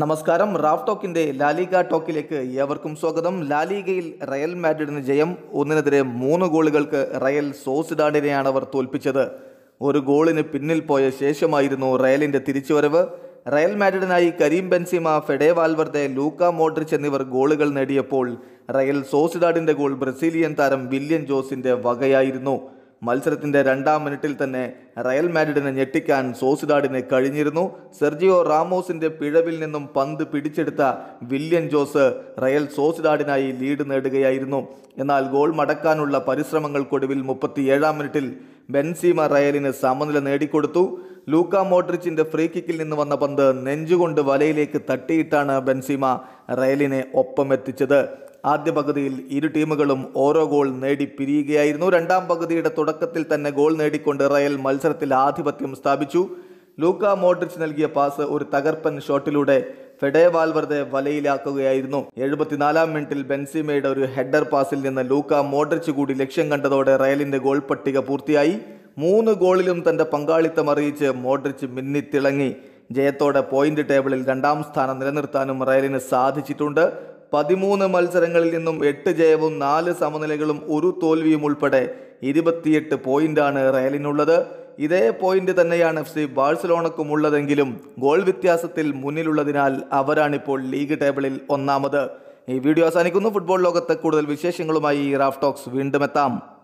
നമസ്കാരം Raf ടോക്കിന്റെ La Liga ടോക്കിലേക്ക് ഏവർക്കും സ്വാഗതം ലാലിഗയിൽ റയൽ മാഡ്രിഡിന് ജയം ഒന്നിനെതിരെ മൂന്ന് ഗോളുകൾക്ക് റയൽ സോസിഡാഡിനെയാണ് അവർ തോൽപ്പിച്ചത് ഒരു ഗോളിന് പിന്നിൽ പോയ ശേഷമായിരുന്നു റയലിന്റെ തിരിച്ചുവരവ് റയൽ മാഡ്രിഡിനായി Karim Benzema Fede Valverde Luka Modric എന്നിവർ ഗോളുകൾ നേടിയപ്പോൾ റയൽ സോസിഡാഡിന്റെ ഗോൾ ബ്രസീലിയൻ താരം വില്യൻ ജോസിന്റെ വകയായിരുന്നു മത്സരത്തിൻ്റെ രണ്ടാം മിനിറ്റിൽ തന്നെ റയൽ മാഡ്രിഡിനെ ഞെട്ടിക്കാൻ സോസിഡാഡിന് കഴിഞ്ഞിരുന്നു സെർജിയോ റാമോസിന്റെ പിഴവിൽ നിന്നും പന്ത് പിടിച്ചെടുത്ത വില്യൻ ജോസ് റയൽ സോസിഡാഡിനായി ലീഡ് നേടുകയായിരുന്നു എന്നാൽ ഗോൾ മടക്കാനുള്ള പരിശ്രമങ്ങൾക്കൊടുവിൽ മുപ്പത്തിയേഴാം മിനിറ്റിൽ ബെൻസീമ റയലിന് സമനില നേടിക്കൊടുത്തു ലൂക്ക മോഡ്രിച്ചിന്റെ ഫ്രീ കിക്കിൽ നിന്ന് വന്ന പന്ത് നെഞ്ചുകൊണ്ട് വലയിലേക്ക് തട്ടിയിട്ടാണ് ബെൻസീമ റയലിനെ ഒപ്പമെത്തിച്ചത് ആദ്യ പകുതിയിൽ ഇരു ടീമുകളും ഓരോ ഗോൾ നേടി പിരിയുകയായിരുന്നു രണ്ടാം പകുതിയുടെ തുടക്കത്തിൽ തന്നെ ഗോൾ നേടിക്കൊണ്ട് റയൽ മത്സരത്തിൽ ആധിപത്യം സ്ഥാപിച്ചു ലൂക്ക മോഡ്രിച്ച് നൽകിയ പാസ് ഒരു തകർപ്പൻ ഷോട്ടിലൂടെ ഫെഡേ വാൽവർദെ വലയിലാക്കുകയായിരുന്നു എഴുപത്തിനാലാം മിനിറ്റിൽ ബെൻസിമയുടെ ഒരു ഹെഡർ പാസിൽ നിന്ന് ലൂക്ക മോഡ്രിച്ച് കൂടി ലക്ഷ്യം കണ്ടതോടെ റയലിന്റെ ഗോൾ പട്ടിക പൂർത്തിയായി മൂന്ന് ഗോളിലും തന്റെ പങ്കാളിത്തം അറിയിച്ച് മോഡ്രിച്ച് മിന്നിത്തിളങ്ങി ജയത്തോടെ പോയിന്റ് ടേബിളിൽ രണ്ടാം സ്ഥാനം നിലനിർത്താനും റയലിന് സാധിച്ചിട്ടുണ്ട് പതിമൂന്ന് മത്സരങ്ങളിൽ നിന്നും എട്ട് ജയവും നാല് സമനിലകളും ഒരു തോൽവിയും ഉൾപ്പെടെ ഇരുപത്തിയെട്ട് പോയിന്റാണ് റയലിനുള്ളത് ഇതേ പോയിന്റ് തന്നെയാണ് എഫ് സി ബാഴ്സലോണക്കും ഉള്ളതെങ്കിലും ഗോൾ വ്യത്യാസത്തിൽ മുന്നിലുള്ളതിനാൽ അവരാണിപ്പോൾ ലീഗ് ടേബിളിൽ ഒന്നാമത് ഈ വീഡിയോ അവസാനിക്കുന്നു ഫുട്ബോൾ ലോകത്തെ കൂടുതൽ വിശേഷങ്ങളുമായി റാഫ് ടോക്സ് വീണ്ടും എത്താം